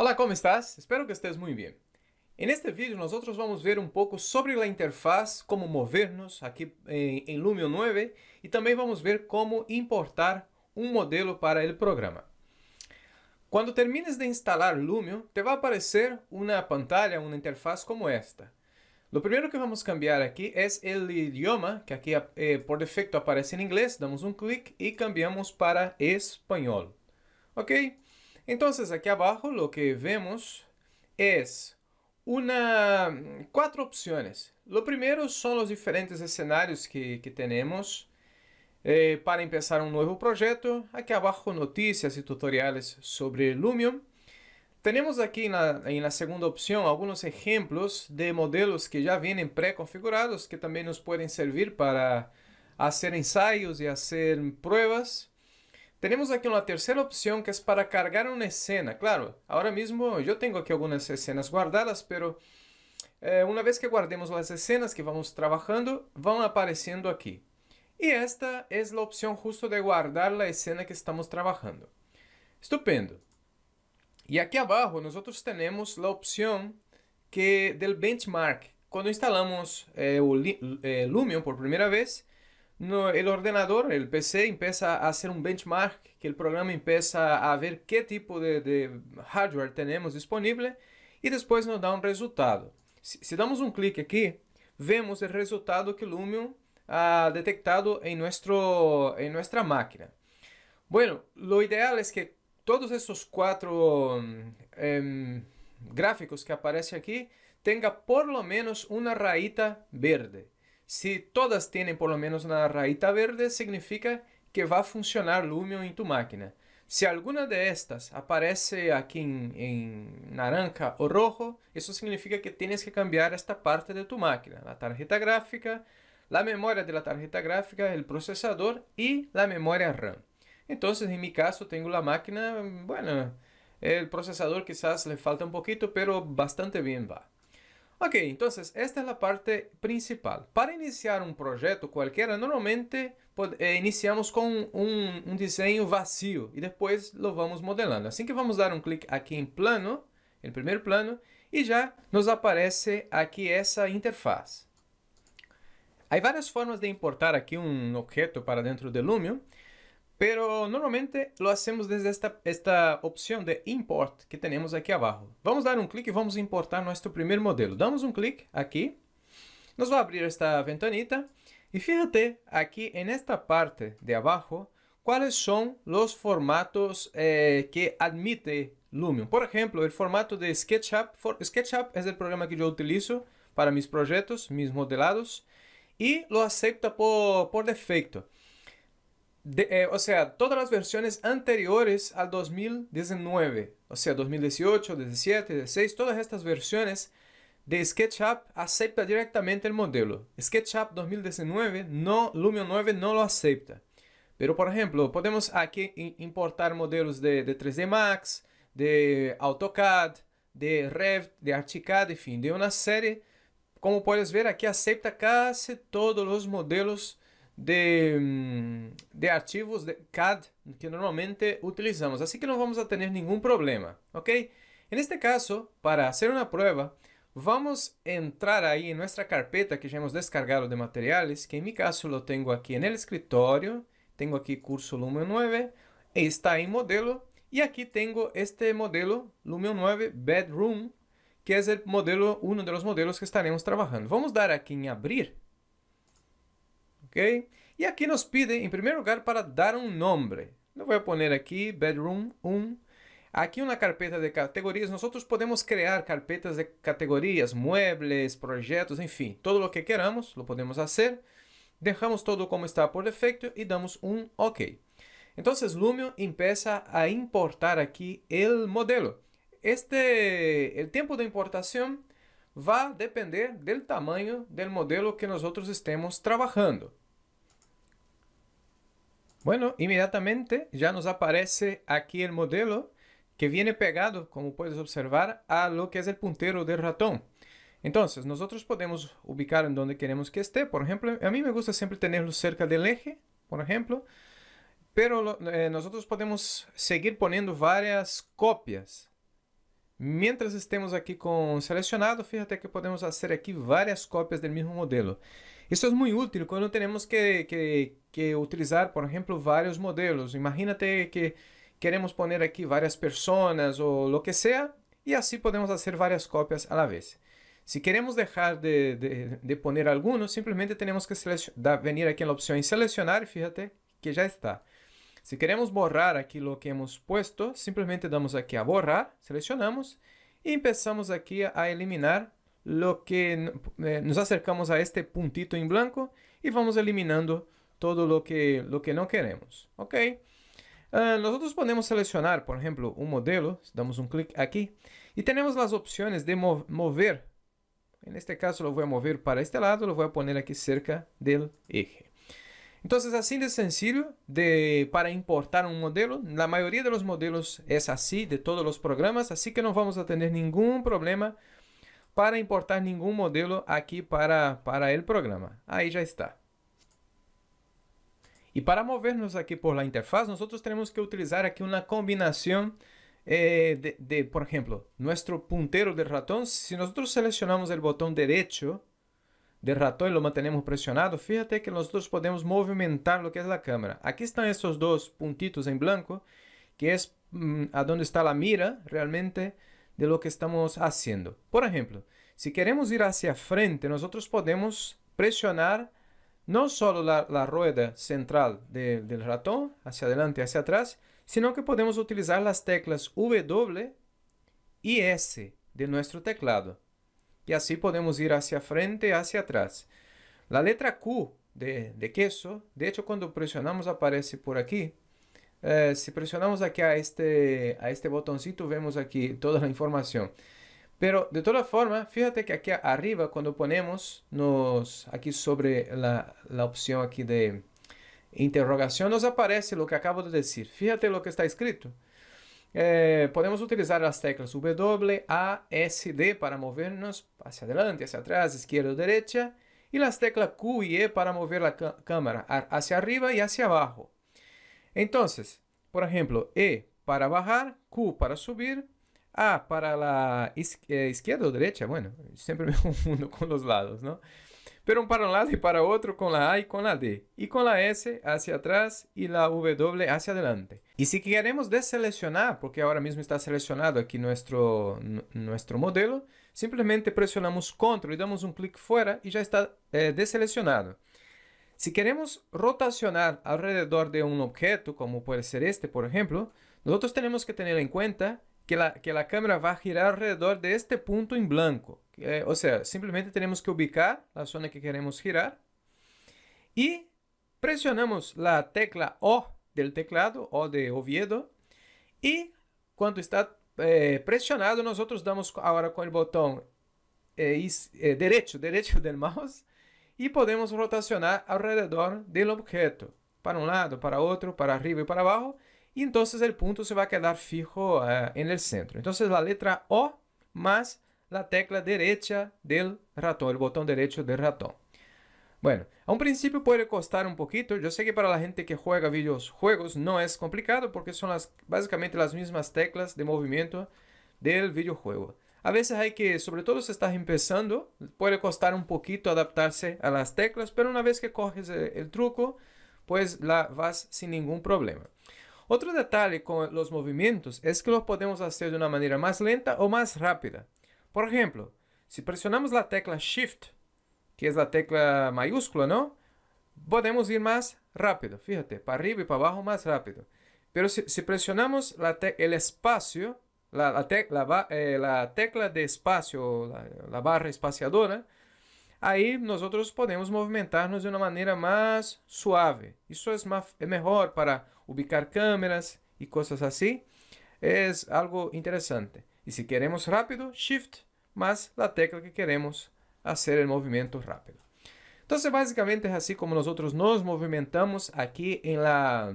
Olá, como estás? Espero que estejas muito bem. En este vídeo nós outros vamos ver um pouco sobre a interface, como movermos aqui em, eh, Lumion Lumio 9 e também vamos ver como importar um modelo para o programa. Quando termines de instalar Lumio, te vai aparecer uma pantalla, uma interface como esta. O primeiro que vamos cambiar aqui é o idioma, que aqui eh, por defeito aparece em inglês, damos um clique e cambiamos para espanhol. Ok? Entonces aquí abajo lo que vemos es una, mm, cuatro opciones. Lo primero son los diferentes escenarios que, tenemos eh, para empezar un nuevo proyecto. Aquí abajo noticias y tutoriales sobre Lumion. Tenemos aquí en la, en la, segunda opción algunos ejemplos de modelos que ya vienen preconfigurados que también nos pueden servir para hacer ensayos y hacer pruebas. Tenemos aquí una tercera opción que es para cargar una escena. Claro, ahora mismo yo tengo aquí algunas escenas guardadas, pero eh, una vez que guardemos las escenas que vamos trabajando, van apareciendo aquí. Y esta es la opción justo de guardar la escena que estamos trabajando. Estupendo. Y aquí abajo nosotros tenemos la opción que del benchmark. Cuando instalamos eh, eh, Lumion por primera vez, el ordenador, el PC, empieza a hacer un benchmark, que el programa empieza a ver qué tipo de, hardware tenemos disponible y después nos da un resultado. Si, damos un clic aquí, vemos el resultado que Lumion ha detectado en, nuestro, en nuestra máquina. Bueno, lo ideal es que todos esos cuatro em, gráficos que aparecen aquí tenga por lo menos una rayita verde. Si todas tienen por lo menos una rayita verde, significa que va a funcionar Lumion en tu máquina. Si alguna de estas aparece aquí en, en, naranja o rojo, eso significa que tienes que cambiar esta parte de tu máquina, la tarjeta gráfica, la memoria de la tarjeta gráfica, el procesador y la memoria RAM. Entonces, en mi caso, tengo la máquina, bueno, el procesador quizás le falta un poquito, pero bastante bien va. Ok, entonces esta es la parte principal. Para iniciar un proyecto cualquiera, normalmente eh, iniciamos con un, un, diseño vacío y después lo vamos modelando. Así que vamos a dar un clic aquí en plano, em primer plano, y ya nos aparece aquí esa interfaz. Hay varias formas de importar aquí un objeto para dentro de Lumion. Pero normalmente lo hacemos desde esta, esta opción de import que tenemos aquí abajo. Vamos a dar un clic y vamos a importar nuestro primer modelo. Damos un clic aquí. Nos va a abrir esta ventanita. Y fíjate aquí en esta parte de abajo cuáles son los formatos eh, que admite Lumion. Por ejemplo, el formato de SketchUp. SketchUp es el programa que yo utilizo para mis proyectos, mis modelados. Y lo acepta por, por defecto. Eh, o sea, todas las versiones anteriores al 2019, o sea, 2018, 2017, 2016, todas estas versiones de SketchUp aceptan directamente el modelo. SketchUp 2019 no, Lumio 9 no lo acepta. Pero, por ejemplo, podemos aquí importar modelos de, 3D Max, de AutoCAD, de Rev, de ArchiCAD, en fin, de una serie. Como puedes ver, aquí acepta casi todos los modelos de, mm, de archivos de CAD que normalmente utilizamos. Así que no vamos a tener ningún problema, ¿ok? En este caso, para hacer una prueba, vamos a entrar ahí en nuestra carpeta que ya hemos descargado de materiales, que en mi caso lo tengo aquí en el escritorio, tengo aquí curso Lumen 9, está en modelo, y aquí tengo este modelo Lumen 9 Bedroom, que es el modelo, uno de los modelos que estaremos trabajando. Vamos a dar aquí en abrir, ok? E aqui nos pedem, em primeiro lugar, para dar um nome. Eu vou pôr aqui bedroom 1. Aqui na carpeta de categorias, nós podemos criar carpetas de categorias, muebles, projetos, enfim, todo o que queramos, lo podemos fazer. Deixamos todo como está por defeito e damos um OK. Então, Lumio empieza a importar aqui o modelo. Este, o tempo de importação va a depender del tamaño del modelo que nosotros estemos trabajando. Bueno, inmediatamente ya nos aparece aquí el modelo que viene pegado, como puedes observar, a lo que es el puntero del ratón. Entonces, nosotros podemos ubicar en donde queremos que esté. Por ejemplo, a mí me gusta siempre tenerlo cerca del eje, por ejemplo. Pero eh, nosotros podemos seguir poniendo varias copias Mientras estemos aqui com selecionado, fíjate que podemos fazer aqui várias cópias do mesmo modelo. Isso é muito útil quando temos que, que, que utilizar, por exemplo, vários modelos. Imagínate que queremos poner aqui várias pessoas ou lo que sea, e assim podemos fazer várias cópias a la vez. Se queremos deixar de, de, de poner alguns, simplesmente temos que vir venir aqui na opção em selecionar, fíjate que já está. Si queremos borrar aquí lo que hemos puesto, simplemente damos aquí a borrar, seleccionamos y empezamos aquí a eliminar lo que eh, nos acercamos a este puntito en blanco y vamos eliminando todo lo que, lo que no queremos. ¿Ok? Eh, nosotros podemos seleccionar, por ejemplo, un modelo, damos un clic aquí y tenemos las opciones de mover. En este caso lo voy a mover para este lado, lo voy a poner aquí cerca del eje. Entonces, así de sencillo para importar un modelo. La mayoría de los modelos es así, de todos los programas, así que no vamos a tener ningún problema para importar ningún modelo aquí para, para el programa. Ahí ya está. Y para movernos aquí por la interfaz, nosotros tenemos que utilizar aquí una combinación eh, de, por ejemplo, nuestro puntero de ratón. Si nosotros seleccionamos el botón derecho, de ratón y lo mantenemos presionado, fíjate que nosotros podemos movimentar lo que es la cámara. Aquí están esos dos puntitos en blanco, que es mm, a donde está la mira realmente de lo que estamos haciendo. Por ejemplo, si queremos ir hacia frente, nosotros podemos presionar no solo la, rueda central del ratón, hacia adelante y hacia atrás, sino que podemos utilizar las teclas W y S de nuestro teclado y así podemos ir hacia frente, hacia atrás. La letra Q de, queso, de hecho cuando presionamos aparece por aquí. Eh, si presionamos aquí a este, a este botoncito vemos aquí toda la información. Pero de todas formas, fíjate que aquí arriba cuando ponemos nos, aquí sobre la, la opción aquí de interrogación nos aparece lo que acabo de decir. Fíjate lo que está escrito. Eh, podemos utilizar las teclas W, A, S, D para movernos hacia adelante, hacia atrás, izquierda o derecha. Y las teclas Q y E para mover la cámara hacia arriba y hacia abajo. Entonces, por ejemplo, E para bajar, Q para subir, A para la eh, izquierda o derecha. Bueno, siempre me confundo con los lados, ¿no? pero para un lado y para otro con la A y con la D, y con la S hacia atrás y la W hacia adelante. Y si queremos deseleccionar, porque ahora mismo está seleccionado aquí nuestro, nuestro modelo, simplemente presionamos control y damos un clic fuera y ya está eh, deseleccionado. Si queremos rotacionar alrededor de un objeto, como puede ser este, por ejemplo, nosotros tenemos que tener en cuenta que la, que la cámara va a girar alrededor de este punto en blanco. Eh, o sea, simplemente tenemos que ubicar la zona que queremos girar y presionamos la tecla O del teclado, O de Oviedo, y cuando está eh, presionado, nosotros damos ahora con el botón eh, derecho, derecho del mouse, y podemos rotacionar alrededor del objeto, para un lado, para otro, para arriba y para abajo, y entonces el punto se va a quedar fijo en el centro. Entonces la letra O más la tecla derecha del ratón, el botón derecho del ratón. Bueno, a un principio puede costar un poquito. Yo sé que para la gente que juega videojuegos no es complicado porque son las, básicamente las mismas teclas de movimiento del videojuego. A veces hay que, sobre todo si estás empezando, puede costar un poquito adaptarse a las teclas, pero una vez que coges el, el truco, pues la vas sin ningún problema. Otro detalle con los movimientos es que los podemos hacer de una manera más lenta o más rápida. Por ejemplo, si presionamos la tecla Shift, que es la tecla mayúscula, ¿no? Podemos ir más rápido, fíjate, para arriba y para abajo más rápido. Pero si, presionamos la el espacio, eh, la, tecla de espacio, la, barra espaciadora, ahí nosotros podemos movimentarnos de una manera más suave. Eso es, más, es mejor para ubicar cámaras y cosas así. Es algo interesante. Y si queremos rápido, Shift más la tecla que queremos hacer el movimiento rápido. Entonces básicamente es así como nosotros nos movimentamos aquí en la,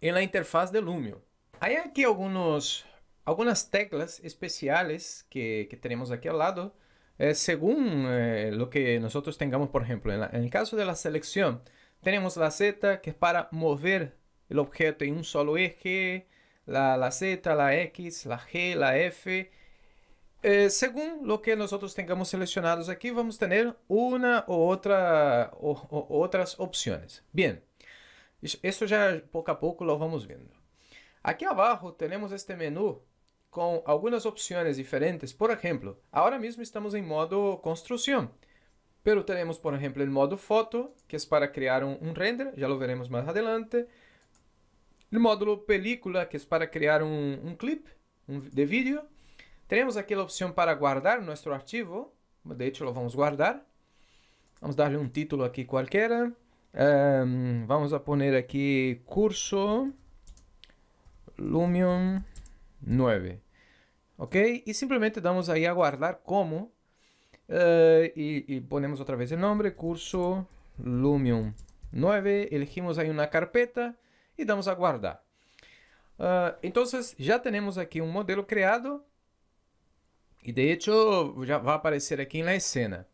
en la interfaz de Lumio. Hay aquí algunos, algunas teclas especiales que, tenemos aquí al lado. Eh, según eh, lo que nosotros tengamos, por ejemplo, en, el caso de la selección, tenemos la Z que es para mover el objeto en un solo eje, la, la Z, la X, la G, la F Eh, según lo que nosotros tengamos seleccionados aquí, vamos a tener una u otra, o, o otras opciones. Bien, isso já pouco a pouco lo vamos vendo. Aqui abaixo temos este menu com algumas opções diferentes. Por exemplo, agora mesmo estamos em modo construção. Pero temos por exemplo, o modo foto, que é para criar um, render, já lo veremos mais adelante. O módulo película, que é para criar um clip de vídeo. Temos aqui a opção para guardar nosso arquivo. De hecho, vamos guardar. Vamos dar-lhe um título aqui qualquer. Um, vamos a poner aqui curso Lumion 9. Ok? E simplesmente damos aí a guardar como. Uh, e, e ponemos outra vez o nome, curso Lumion 9. Elegimos aí uma carpeta e damos a guardar. Uh, então, já temos aqui um modelo criado Y de hecho ya va a aparecer aquí en la escena.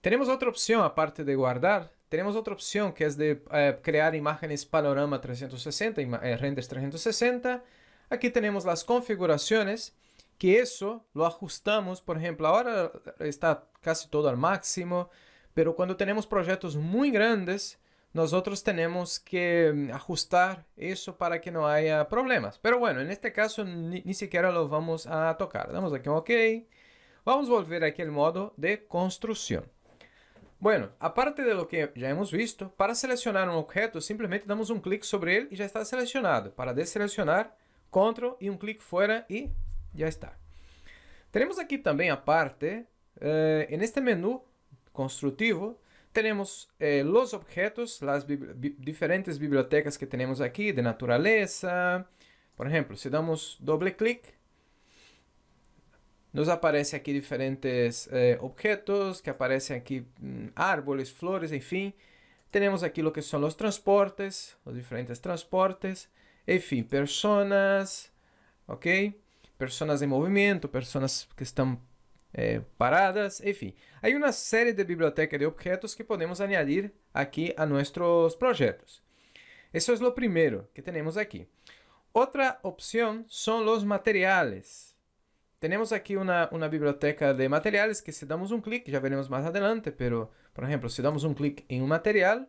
Tenemos otra opción aparte de guardar. Tenemos otra opción que es de eh, crear imágenes panorama 360, eh, renders 360. Aquí tenemos las configuraciones, que eso lo ajustamos. Por ejemplo, ahora está casi todo al máximo, pero cuando tenemos proyectos muy grandes, nosotros tenemos que mm, ajustar eso para que no haya problemas. Pero bueno, en este caso ni, siquiera lo vamos a tocar. Damos aquí un OK. Vamos a volver aquí al modo de construcción. Bueno, aparte de lo que ya hemos visto, para seleccionar un objeto simplemente damos un clic sobre él y ya está seleccionado. Para deseleccionar, control y un clic fuera y ya está. Tenemos aquí también aparte, eh, en este menú constructivo, tenemos eh, los objetos, las diferentes bibliotecas que tenemos aquí de naturaleza. Por ejemplo, si damos doble clic, nos aparece aquí diferentes eh, objetos, que aparecen aquí mm, árboles, flores, en fin. Tenemos aquí lo que son los transportes, los diferentes transportes, en fin, personas, ¿ok? Personas en movimiento, personas que están eh, paradas, en fin. Hay una serie de bibliotecas de objetos que podemos añadir aquí a nuestros proyectos. Eso es lo primero que tenemos aquí. Otra opción son los materiales. Tenemos aquí una biblioteca de materiales que si damos un clic, ya veremos más adelante, pero, por ejemplo, si damos un clic en un material,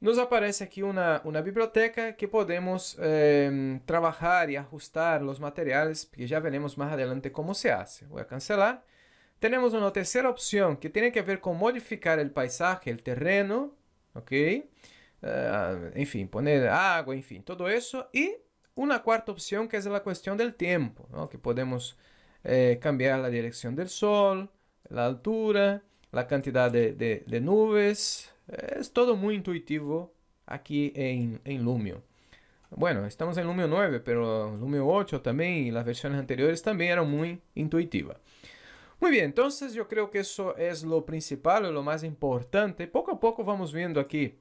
nos aparece aquí una biblioteca que podemos em, trabajar y ajustar los materiales que ya veremos más adelante cómo se hace. Voy a cancelar. Tenemos una tercera opción que tiene que ver con modificar el paisaje, el terreno, ¿ok? fin, eh, fin poner agua, en fin, todo eso. Y una cuarta opción que es la cuestión del tiempo, ¿no? que podemos eh, cambiar la dirección del sol, la altura, la cantidad de, nubes. Es todo muy intuitivo aquí en, en Lumio. Bueno, estamos en Lumio 9, pero Lumio 8 también y las versiones anteriores también eran muy intuitivas. Muy bien, entonces yo creo que eso es lo principal, lo más importante. Poco a poco vamos viendo aquí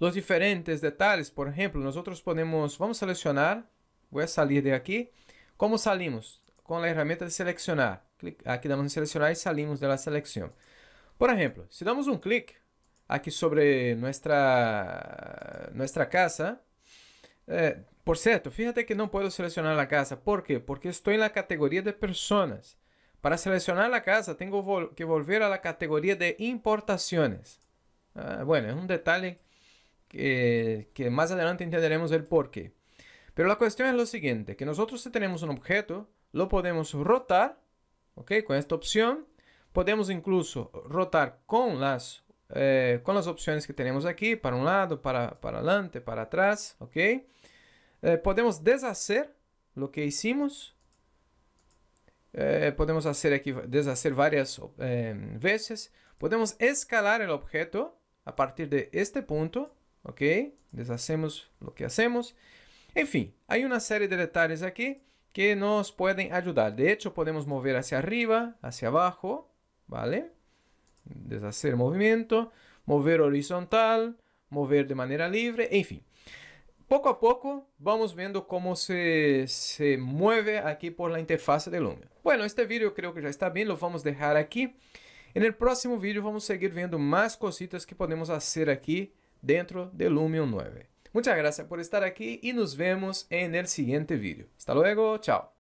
los diferentes detalles. Por ejemplo, nosotros podemos, vamos a seleccionar, voy a salir de aquí. ¿Cómo salimos? Con la herramienta de seleccionar. Aquí damos en seleccionar y salimos de la selección. Por ejemplo, si damos un clic aquí sobre nuestra, nuestra casa, eh, por cierto, fíjate que no puedo seleccionar la casa. ¿Por qué? Porque estoy en la categoría de personas. Para seleccionar la casa tengo que volver a la categoría de importaciones. Ah, bueno, es un detalle que, más adelante entenderemos el porqué. Pero la cuestión es lo siguiente, que nosotros si tenemos un objeto, lo podemos rotar, ¿ok? Con esta opción. Podemos incluso rotar con las, eh, con las opciones que tenemos aquí, para un lado, para, para adelante, para atrás, ¿ok? Eh, podemos deshacer lo que hicimos eh, podemos hacer aquí, deshacer varias em, veces. Podemos escalar el objeto a partir de este punto, ¿ok? Deshacemos lo que hacemos. En fin, hay una serie de detalles aquí que nos pueden ayudar. De hecho, podemos mover hacia arriba, hacia abajo, ¿vale? Deshacer movimiento, mover horizontal, mover de manera libre, en fin. pouco a pouco vamos vendo como se, se mueve aqui por la interface de Lumia. Bueno, este vídeo eu creio que já está bem, lo vamos deixar aqui. E En próximo vídeo vamos seguir vendo mais cositas que podemos fazer aqui dentro de Lumion 9. Muchas gracias por estar aqui e nos vemos en el siguiente vídeo. Hasta luego, tchau.